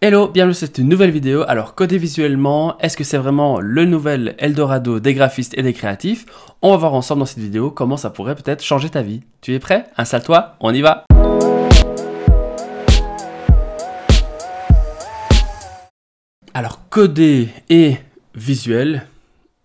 Hello, bienvenue sur cette nouvelle vidéo. Alors, coder visuellement, est-ce que c'est vraiment le nouvel Eldorado des graphistes et des créatifs On va voir ensemble dans cette vidéo comment ça pourrait peut-être changer ta vie. Tu es prêt Installe-toi, on y va Alors, coder et visuel,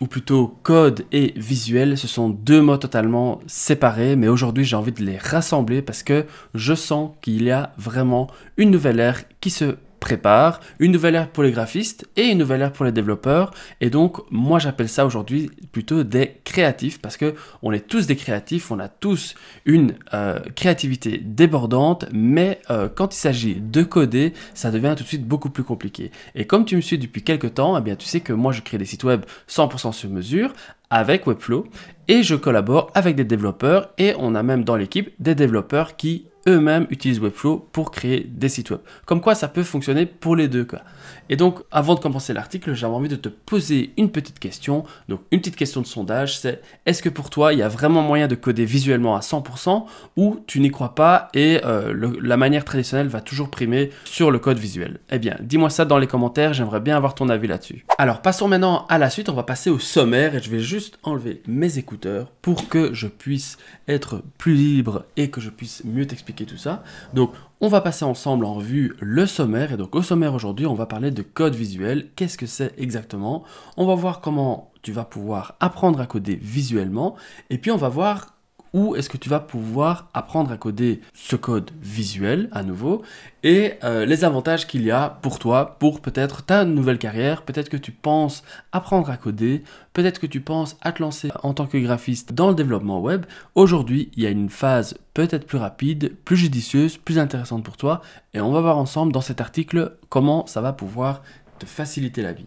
ou plutôt code et visuel, ce sont deux mots totalement séparés, mais aujourd'hui j'ai envie de les rassembler parce que je sens qu'il y a vraiment une nouvelle ère qui se prépare, une nouvelle ère pour les graphistes et une nouvelle ère pour les développeurs. Et donc, moi, j'appelle ça aujourd'hui plutôt des créatifs parce que on est tous des créatifs, on a tous une euh, créativité débordante, mais euh, quand il s'agit de coder, ça devient tout de suite beaucoup plus compliqué. Et comme tu me suis depuis quelques temps, eh bien, tu sais que moi, je crée des sites web 100% sur mesure avec Webflow et je collabore avec des développeurs et on a même dans l'équipe des développeurs qui eux-mêmes utilisent Webflow pour créer des sites web. Comme quoi, ça peut fonctionner pour les deux. Quoi. Et donc, avant de commencer l'article, j'avais envie de te poser une petite question. Donc, une petite question de sondage, c'est est-ce que pour toi, il y a vraiment moyen de coder visuellement à 100% ou tu n'y crois pas et euh, la manière traditionnelle va toujours primer sur le code visuel Eh bien, dis-moi ça dans les commentaires, j'aimerais bien avoir ton avis là-dessus. Alors, passons maintenant à la suite, on va passer au sommaire et je vais juste enlever mes écouteurs pour que je puisse être plus libre et que je puisse mieux t'expliquer tout ça. Donc, on va passer ensemble en revue le sommaire. Et donc, au sommaire aujourd'hui, on va parler de code visuel. Qu'est-ce que c'est exactement On va voir comment tu vas pouvoir apprendre à coder visuellement. Et puis, on va voir où est-ce que tu vas pouvoir apprendre à coder ce code visuel à nouveau et euh, les avantages qu'il y a pour toi, pour peut-être ta nouvelle carrière, peut-être que tu penses apprendre à coder, peut-être que tu penses à te lancer en tant que graphiste dans le développement web. Aujourd'hui, il y a une phase peut-être plus rapide, plus judicieuse, plus intéressante pour toi et on va voir ensemble dans cet article comment ça va pouvoir te faciliter la vie.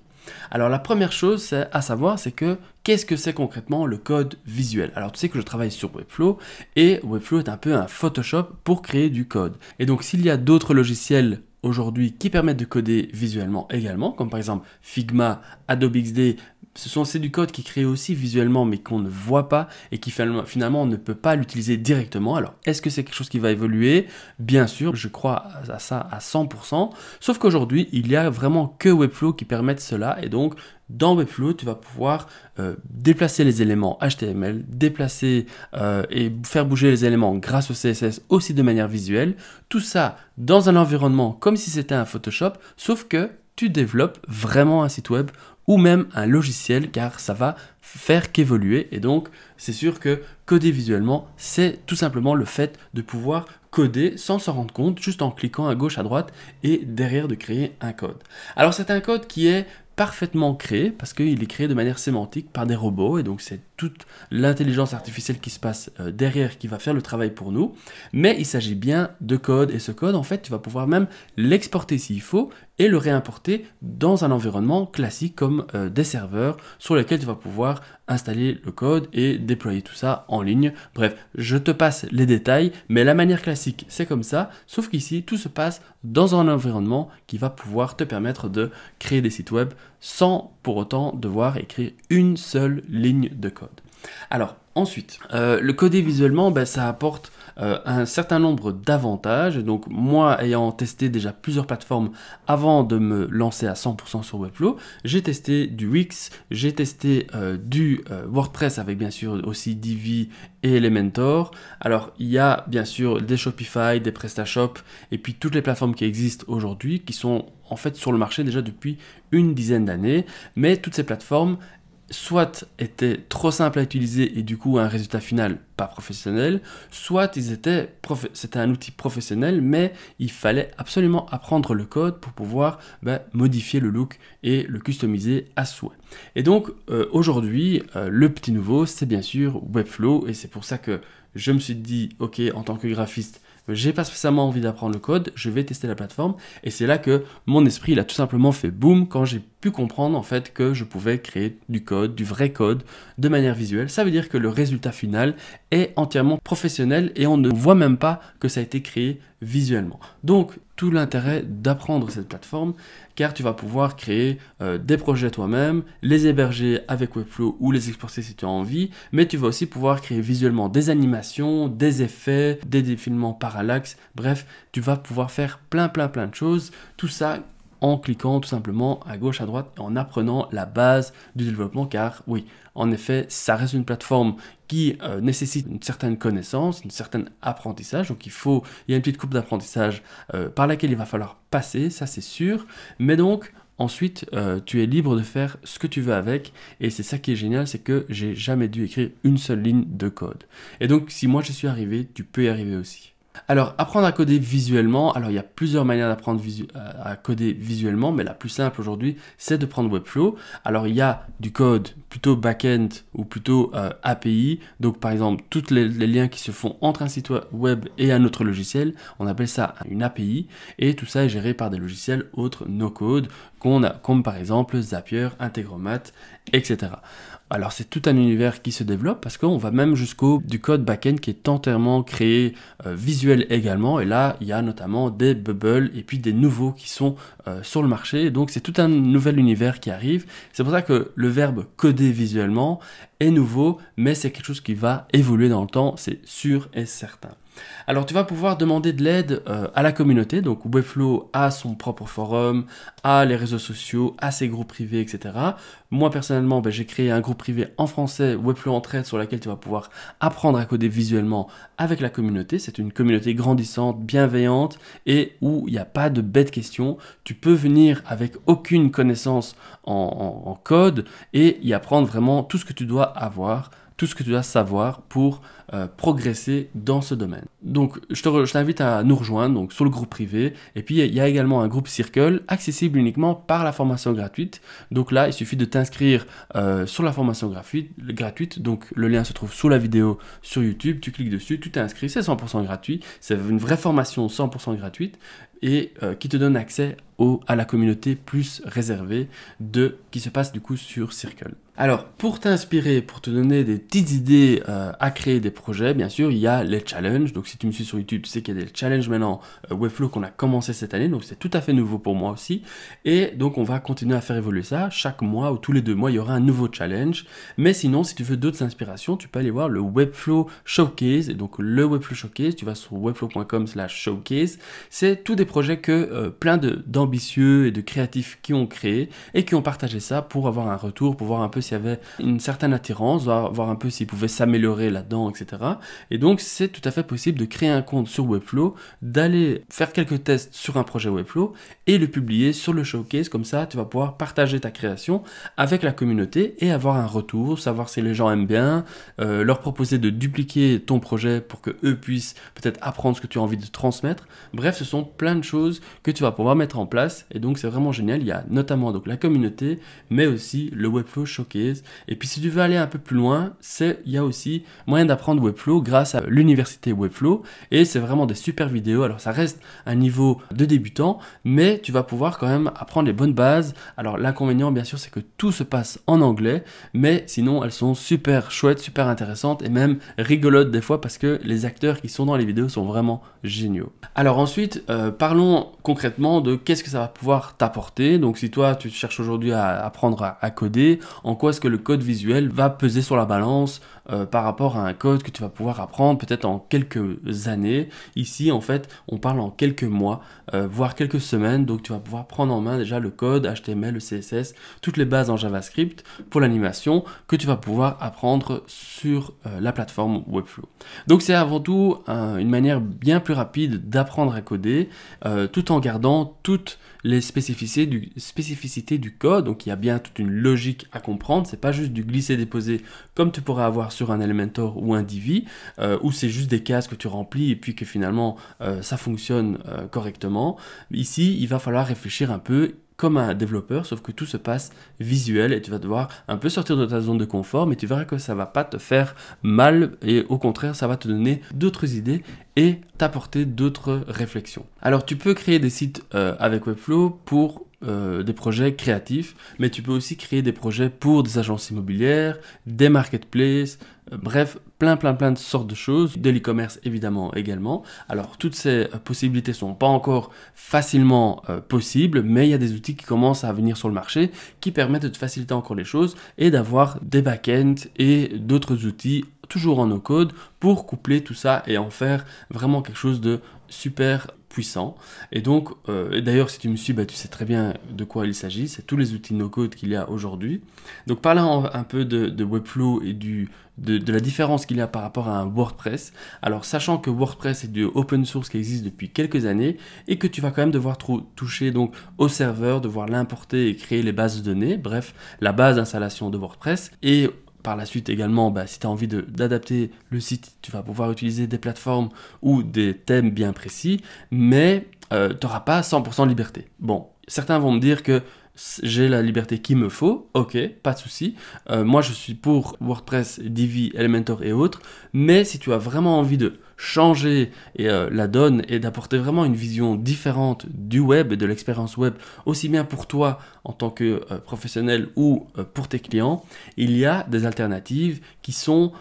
Alors la première chose à savoir, c'est que qu'est-ce que c'est concrètement le code visuel Alors tu sais que je travaille sur Webflow et Webflow est un peu un Photoshop pour créer du code. Et donc s'il y a d'autres logiciels aujourd'hui qui permettent de coder visuellement également, comme par exemple Figma, Adobe XD, ce sont ces du code qui crée aussi visuellement mais qu'on ne voit pas et qui finalement on ne peut pas l'utiliser directement. Alors est-ce que c'est quelque chose qui va évoluer Bien sûr, je crois à ça à 100%, sauf qu'aujourd'hui il n'y a vraiment que Webflow qui permette cela et donc dans Webflow, tu vas pouvoir euh, déplacer les éléments HTML, déplacer euh, et faire bouger les éléments grâce au CSS aussi de manière visuelle. Tout ça dans un environnement comme si c'était un Photoshop, sauf que tu développes vraiment un site web ou même un logiciel car ça va faire qu'évoluer et donc c'est sûr que coder visuellement c'est tout simplement le fait de pouvoir coder sans s'en rendre compte juste en cliquant à gauche à droite et derrière de créer un code. Alors c'est un code qui est parfaitement créé parce qu'il est créé de manière sémantique par des robots et donc c'est toute l'intelligence artificielle qui se passe euh, derrière qui va faire le travail pour nous mais il s'agit bien de code et ce code en fait tu vas pouvoir même l'exporter s'il faut et le réimporter dans un environnement classique comme euh, des serveurs sur lesquels tu vas pouvoir installer le code et déployer tout ça en ligne. Bref, je te passe les détails, mais la manière classique, c'est comme ça, sauf qu'ici, tout se passe dans un environnement qui va pouvoir te permettre de créer des sites web sans pour autant devoir écrire une seule ligne de code. Alors, Ensuite, euh, le coder visuellement, ben, ça apporte euh, un certain nombre d'avantages. Donc moi, ayant testé déjà plusieurs plateformes avant de me lancer à 100% sur Webflow, j'ai testé du Wix, j'ai testé euh, du WordPress avec bien sûr aussi Divi et Elementor. Alors il y a bien sûr des Shopify, des PrestaShop et puis toutes les plateformes qui existent aujourd'hui qui sont en fait sur le marché déjà depuis une dizaine d'années. Mais toutes ces plateformes, soit étaient trop simples à utiliser et du coup un résultat final pas professionnel, soit c'était un outil professionnel mais il fallait absolument apprendre le code pour pouvoir ben, modifier le look et le customiser à souhait. Et donc euh, aujourd'hui euh, le petit nouveau c'est bien sûr Webflow et c'est pour ça que je me suis dit, ok, en tant que graphiste, j'ai pas spécialement envie d'apprendre le code, je vais tester la plateforme. Et c'est là que mon esprit, il a tout simplement fait boum quand j'ai pu comprendre en fait que je pouvais créer du code, du vrai code, de manière visuelle. Ça veut dire que le résultat final est entièrement professionnel et on ne voit même pas que ça a été créé visuellement. Donc l'intérêt d'apprendre cette plateforme car tu vas pouvoir créer euh, des projets toi-même, les héberger avec Webflow ou les exporter si tu as envie, mais tu vas aussi pouvoir créer visuellement des animations, des effets, des défilements parallaxe bref, tu vas pouvoir faire plein plein plein de choses, tout ça en cliquant tout simplement à gauche, à droite, en apprenant la base du développement, car oui, en effet, ça reste une plateforme qui euh, nécessite une certaine connaissance, une certaine apprentissage, donc il faut, il y a une petite coupe d'apprentissage euh, par laquelle il va falloir passer, ça c'est sûr, mais donc Ensuite, euh, tu es libre de faire ce que tu veux avec, et c'est ça qui est génial, c'est que j'ai jamais dû écrire une seule ligne de code. Et donc, si moi je suis arrivé, tu peux y arriver aussi. Alors, apprendre à coder visuellement, alors il y a plusieurs manières d'apprendre euh, à coder visuellement, mais la plus simple aujourd'hui, c'est de prendre Webflow. Alors, il y a du code plutôt back-end ou plutôt euh, API, donc par exemple, tous les, liens qui se font entre un site web et un autre logiciel, on appelle ça une API, et tout ça est géré par des logiciels autres no-code, qu'on a, comme par exemple Zapier, Integromat, etc. Alors c'est tout un univers qui se développe parce qu'on va même jusqu'au du code backend qui est entièrement créé euh, visuel également et là il y a notamment des bubbles et puis des nouveaux qui sont euh, sur le marché donc c'est tout un nouvel univers qui arrive. C'est pour ça que le verbe coder visuellement est nouveau mais c'est quelque chose qui va évoluer dans le temps, c'est sûr et certain. Alors tu vas pouvoir demander de l'aide euh, à la communauté, donc Webflow a son propre forum, a les réseaux sociaux, a ses groupes privés, etc. Moi personnellement, ben, j'ai créé un groupe privé en français, Webflow Entraide, sur lequel tu vas pouvoir apprendre à coder visuellement avec la communauté. C'est une communauté grandissante, bienveillante et où il n'y a pas de bêtes questions. Tu peux venir avec aucune connaissance en code et y apprendre vraiment tout ce que tu dois avoir, tout ce que tu dois savoir pour euh, progresser dans ce domaine. Donc je t'invite à nous rejoindre donc, sur le groupe privé. Et puis il y a également un groupe Circle accessible uniquement par la formation gratuite. Donc là, il suffit de t'inscrire euh, sur la formation gratuite, gratuite. Donc le lien se trouve sous la vidéo sur YouTube. Tu cliques dessus, tu t'inscris, c'est 100% gratuit. C'est une vraie formation 100% gratuite et euh, qui te donne accès au, à la communauté plus réservée de qui se passe du coup sur Circle. Alors pour t'inspirer, pour te donner des petites idées à créer des projet bien sûr, il y a les challenges. Donc si tu me suis sur YouTube, tu sais qu'il y a des challenges maintenant euh, Webflow qu'on a commencé cette année, donc c'est tout à fait nouveau pour moi aussi. Et donc on va continuer à faire évoluer ça. Chaque mois ou tous les deux mois, il y aura un nouveau challenge. Mais sinon, si tu veux d'autres inspirations, tu peux aller voir le Webflow Showcase. Et donc le Webflow Showcase, tu vas sur webflow.com slash showcase. C'est tous des projets que euh, plein d'ambitieux et de créatifs qui ont créé et qui ont partagé ça pour avoir un retour, pour voir un peu s'il y avait une certaine attirance, voir, voir un peu s'ils pouvaient s'améliorer là-dedans, etc. Et donc c'est tout à fait possible de créer un compte sur Webflow, d'aller faire quelques tests sur un projet Webflow et le publier sur le showcase. Comme ça, tu vas pouvoir partager ta création avec la communauté et avoir un retour, savoir si les gens aiment bien, euh, leur proposer de dupliquer ton projet pour que eux puissent peut-être apprendre ce que tu as envie de transmettre. Bref, ce sont plein de choses que tu vas pouvoir mettre en place et donc c'est vraiment génial. Il y a notamment donc la communauté, mais aussi le Webflow Showcase. Et puis si tu veux aller un peu plus loin, c'est il y a aussi moyen d'apprendre Webflow grâce à l'université Webflow et c'est vraiment des super vidéos. Alors ça reste un niveau de débutant, mais tu vas pouvoir quand même apprendre les bonnes bases. Alors l'inconvénient bien sûr c'est que tout se passe en anglais, mais sinon elles sont super chouettes, super intéressantes et même rigolotes des fois parce que les acteurs qui sont dans les vidéos sont vraiment géniaux. Alors ensuite, euh, parlons concrètement de qu'est-ce que ça va pouvoir t'apporter. Donc si toi tu cherches aujourd'hui à apprendre à coder, en quoi est-ce que le code visuel va peser sur la balance euh, par rapport à un code que tu vas pouvoir apprendre peut-être en quelques années. Ici, en fait, on parle en quelques mois, euh, voire quelques semaines. Donc, tu vas pouvoir prendre en main déjà le code HTML, le CSS, toutes les bases en JavaScript pour l'animation que tu vas pouvoir apprendre sur euh, la plateforme Webflow. Donc, c'est avant tout une manière bien plus rapide d'apprendre à coder tout en gardant toutes les spécificités du, code. Donc, il y a bien toute une logique à comprendre. C'est pas juste du glisser-déposer comme tu pourrais avoir sur sur un Elementor ou un Divi, euh, ou où c'est juste des cases que tu remplis et puis que finalement euh, ça fonctionne euh, correctement. Ici, il va falloir réfléchir un peu comme un développeur, sauf que tout se passe visuel et tu vas devoir un peu sortir de ta zone de confort, mais tu verras que ça va pas te faire mal et au contraire, ça va te donner d'autres idées et t'apporter d'autres réflexions. Alors, tu peux créer des sites avec Webflow pour euh, des projets créatifs, mais tu peux aussi créer des projets pour des agences immobilières, des marketplaces, euh, bref, plein plein plein de sortes de choses, de l'e-commerce évidemment également. Alors toutes ces possibilités sont pas encore facilement euh, possibles, mais il y a des outils qui commencent à venir sur le marché qui permettent de te faciliter encore les choses et d'avoir des back-ends et d'autres outils toujours en no code pour coupler tout ça et en faire vraiment quelque chose de super puissant. Et donc, euh, d'ailleurs, si tu me suis, bah, tu sais très bien de quoi il s'agit. C'est tous les outils no-code qu'il y a aujourd'hui. Donc, parlons un peu de, Webflow et du, de, la différence qu'il y a par rapport à un WordPress. Alors, sachant que WordPress est du open source qui existe depuis quelques années et que tu vas quand même devoir toucher donc au serveur, devoir l'importer et créer les bases de données. Bref, la base d'installation de WordPress. Et par la suite également, bah, si tu as envie d'adapter le site, tu vas pouvoir utiliser des plateformes ou des thèmes bien précis, mais euh, tu n'auras pas 100% liberté. Bon, certains vont me dire que j'ai la liberté qu'il me faut, ok, pas de souci. Euh, moi, je suis pour WordPress, Divi, Elementor et autres, mais si tu as vraiment envie de changer et, euh, la donne et d'apporter vraiment une vision différente du web et de l'expérience web, aussi bien pour toi en tant que euh, professionnel ou euh, pour tes clients, il y a des alternatives qui sont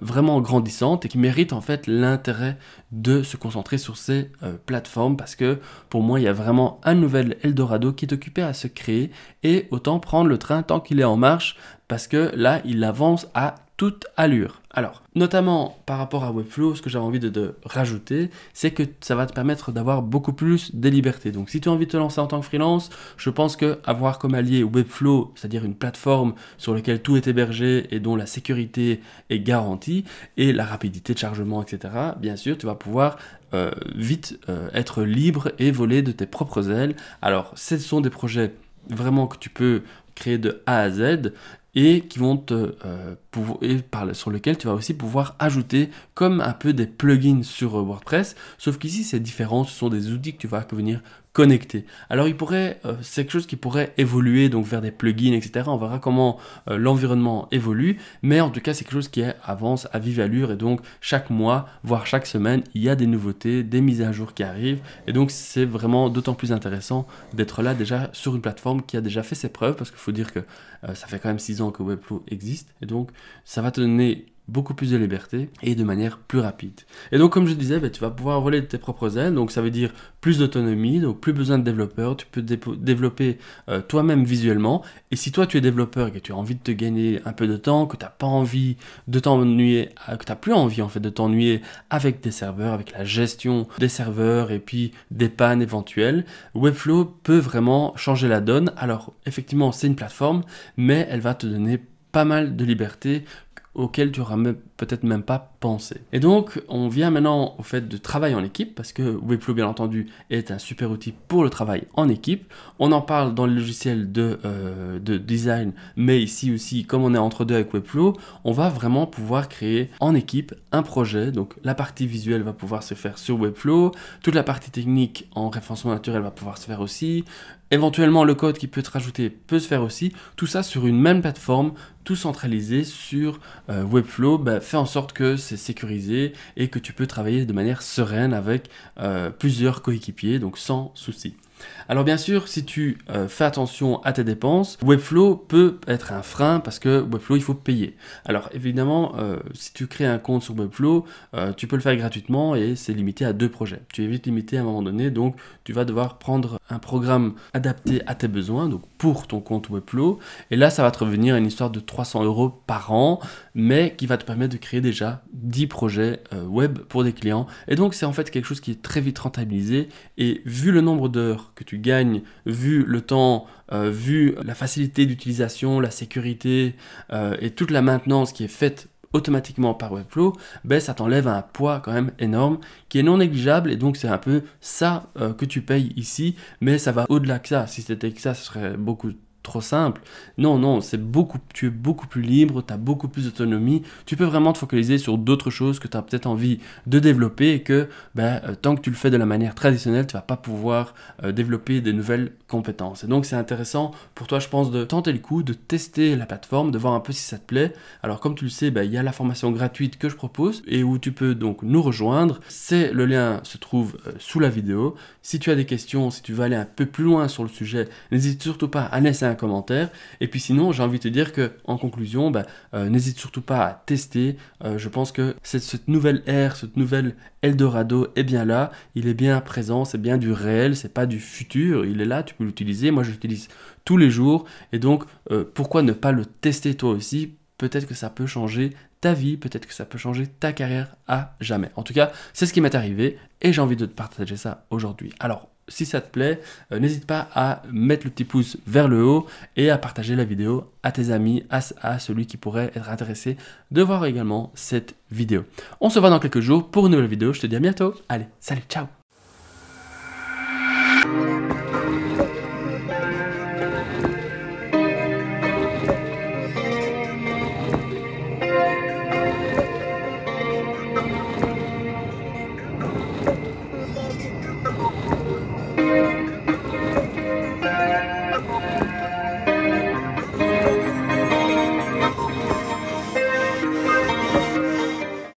vraiment grandissantes et qui méritent en fait l'intérêt de se concentrer sur ces plateformes parce que pour moi il y a vraiment un nouvel Eldorado qui est occupé à se créer et autant prendre le train tant qu'il est en marche parce que là il avance à toute allure. Alors, notamment par rapport à Webflow, ce que j'avais envie de, rajouter, c'est que ça va te permettre d'avoir beaucoup plus de libertés. Donc, si tu as envie de te lancer en tant que freelance, je pense que avoir comme allié Webflow, c'est-à-dire une plateforme sur laquelle tout est hébergé et dont la sécurité est garantie et la rapidité de chargement, etc. Bien sûr, tu vas pouvoir euh, vite euh, être libre et voler de tes propres ailes. Alors, ce sont des projets vraiment que tu peux de A à Z et qui vont te euh, pouvoir et par, sur lequel tu vas aussi pouvoir ajouter comme un peu des plugins sur euh, WordPress sauf qu'ici c'est différent ce sont des outils que tu vas venir connecté. Alors il pourrait, euh, c'est quelque chose qui pourrait évoluer donc vers des plugins, etc. On verra comment euh, l'environnement évolue, mais en tout cas c'est quelque chose qui avance à vive allure et donc chaque mois, voire chaque semaine, il y a des nouveautés, des mises à jour qui arrivent et donc c'est vraiment d'autant plus intéressant d'être là déjà sur une plateforme qui a déjà fait ses preuves parce qu'il faut dire que euh, ça fait quand même six ans que Webflow existe et donc ça va te donner beaucoup plus de liberté et de manière plus rapide. Et donc comme je disais, bah, tu vas pouvoir voler de tes propres ailes, donc ça veut dire plus d'autonomie, donc plus besoin de développeurs, tu peux développer euh, toi-même visuellement, et si toi tu es développeur et que tu as envie de te gagner un peu de temps, que tu n'as pas envie de t'ennuyer, euh, que tu plus envie en fait de t'ennuyer avec des serveurs, avec la gestion des serveurs et puis des pannes éventuelles, Webflow peut vraiment changer la donne. Alors effectivement c'est une plateforme, mais elle va te donner pas mal de liberté auquel tu ramènes peut-être même pas pensé. Et donc, on vient maintenant au fait de travail en équipe, parce que Webflow, bien entendu, est un super outil pour le travail en équipe. On en parle dans le logiciel euh, de, design, mais ici aussi, comme on est entre deux avec Webflow, on va vraiment pouvoir créer en équipe un projet. Donc, la partie visuelle va pouvoir se faire sur Webflow, toute la partie technique en référencement naturel va pouvoir se faire aussi, Éventuellement, le code qui peut être rajouté peut se faire aussi. Tout ça sur une même plateforme, tout centralisé sur euh, Webflow, bah, fait en sorte que c'est sécurisé et que tu peux travailler de manière sereine avec euh, plusieurs coéquipiers, donc sans souci. Alors bien sûr, si tu euh, fais attention à tes dépenses, Webflow peut être un frein parce que Webflow, il faut payer. Alors évidemment, euh, si tu crées un compte sur Webflow, euh, tu peux le faire gratuitement et c'est limité à deux projets. Tu es vite limité à un moment donné, donc tu vas devoir prendre un programme adapté à tes besoins, donc pour ton compte Webflow. Et là, ça va te revenir à une histoire de 300 euros par an, mais qui va te permettre de créer déjà 10 projets web pour des clients. Et donc c'est en fait quelque chose qui est très vite rentabilisé et vu le nombre d'heures que tu gagnes, vu le temps, euh, vu la facilité d'utilisation, la sécurité euh, et toute la maintenance qui est faite automatiquement par Webflow, ben ça t'enlève un poids quand même énorme qui est non négligeable et donc c'est un peu ça euh, que tu payes ici, mais ça va au-delà que ça. Si c'était que ça, ce serait beaucoup trop simple. Non, non, c'est beaucoup, tu es beaucoup plus libre, tu as beaucoup plus d'autonomie, tu peux vraiment te focaliser sur d'autres choses que tu as peut-être envie de développer et que ben, euh, tant que tu le fais de la manière traditionnelle, tu vas pas pouvoir euh, développer des nouvelles compétences. Et donc c'est intéressant pour toi, je pense, de tenter le coup, de tester la plateforme, de voir un peu si ça te plaît. Alors comme tu le sais, ben, il y a la formation gratuite que je propose et où tu peux donc nous rejoindre. C'est le lien se trouve euh, sous la vidéo. Si tu as des questions, si tu veux aller un peu plus loin sur le sujet, n'hésite surtout pas à laisser un commentaire. Et puis sinon, j'ai envie de te dire que en conclusion, bah, euh, n'hésite surtout pas à tester. Euh, je pense que cette, nouvelle ère, cette nouvelle Eldorado est bien là. Il est bien présent, c'est bien du réel, c'est pas du futur. Il est là, tu peux l'utiliser. Moi, je l'utilise tous les jours. Et donc, euh, pourquoi ne pas le tester toi aussi Peut-être que ça peut changer ta vie, peut-être que ça peut changer ta carrière à jamais. En tout cas, c'est ce qui m'est arrivé et j'ai envie de te partager ça aujourd'hui. Alors, si ça te plaît, euh, n'hésite pas à mettre le petit pouce vers le haut et à partager la vidéo à tes amis, à celui qui pourrait être intéressé de voir également cette vidéo. On se voit dans quelques jours pour une nouvelle vidéo. Je te dis à bientôt. Allez, salut, ciao